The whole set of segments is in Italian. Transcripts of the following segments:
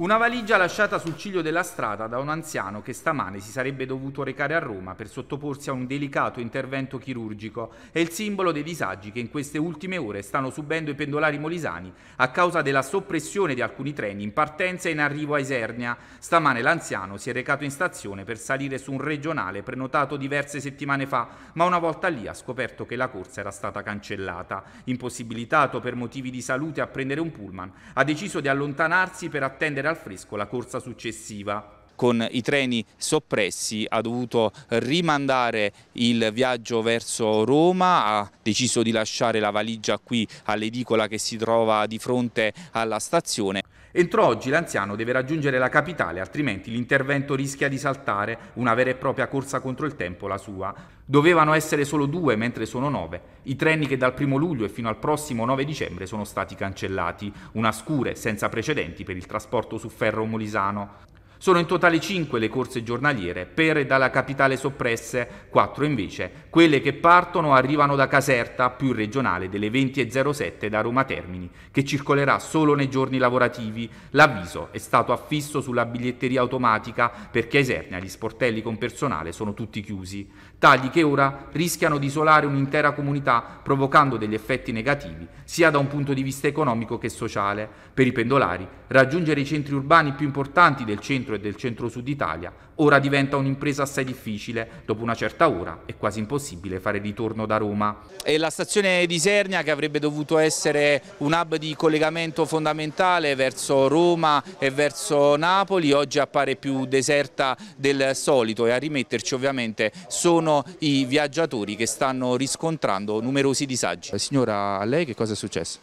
Una valigia lasciata sul ciglio della strada da un anziano che stamane si sarebbe dovuto recare a Roma per sottoporsi a un delicato intervento chirurgico è il simbolo dei disagi che in queste ultime ore stanno subendo i pendolari molisani a causa della soppressione di alcuni treni in partenza e in arrivo a Isernia. Stamane l'anziano si è recato in stazione per salire su un regionale prenotato diverse settimane fa, ma una volta lì ha scoperto che la corsa era stata cancellata. Impossibilitato per motivi di salute a prendere un pullman, ha deciso di allontanarsi per attendere al fresco la corsa successiva con i treni soppressi ha dovuto rimandare il viaggio verso Roma, ha deciso di lasciare la valigia qui all'edicola che si trova di fronte alla stazione. Entro oggi l'anziano deve raggiungere la capitale, altrimenti l'intervento rischia di saltare una vera e propria corsa contro il tempo, la sua. Dovevano essere solo due, mentre sono nove. I treni che dal primo luglio e fino al prossimo 9 dicembre sono stati cancellati. Una scure senza precedenti per il trasporto su ferro molisano. Sono in totale 5 le corse giornaliere, per e dalla capitale soppresse, 4 invece. Quelle che partono arrivano da Caserta, più regionale, delle 20.07 da Roma Termini, che circolerà solo nei giorni lavorativi. L'avviso è stato affisso sulla biglietteria automatica perché a Isernia gli sportelli con personale sono tutti chiusi. Tagli che ora rischiano di isolare un'intera comunità provocando degli effetti negativi sia da un punto di vista economico che sociale. Per i pendolari raggiungere i centri urbani più importanti del centro centro e del centro-sud Italia, ora diventa un'impresa assai difficile, dopo una certa ora è quasi impossibile fare ritorno da Roma. E la stazione di Sernia che avrebbe dovuto essere un hub di collegamento fondamentale verso Roma e verso Napoli, oggi appare più deserta del solito e a rimetterci ovviamente sono i viaggiatori che stanno riscontrando numerosi disagi. Signora, a lei che cosa è successo?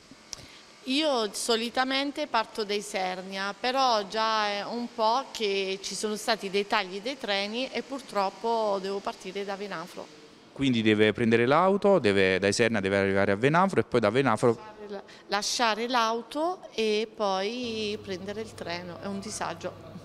Io solitamente parto da Isernia, però già è un po' che ci sono stati dei tagli dei treni e purtroppo devo partire da Venafro. Quindi deve prendere l'auto, da Isernia deve arrivare a Venafro e poi da Venafro... Lasciare l'auto e poi prendere il treno, è un disagio.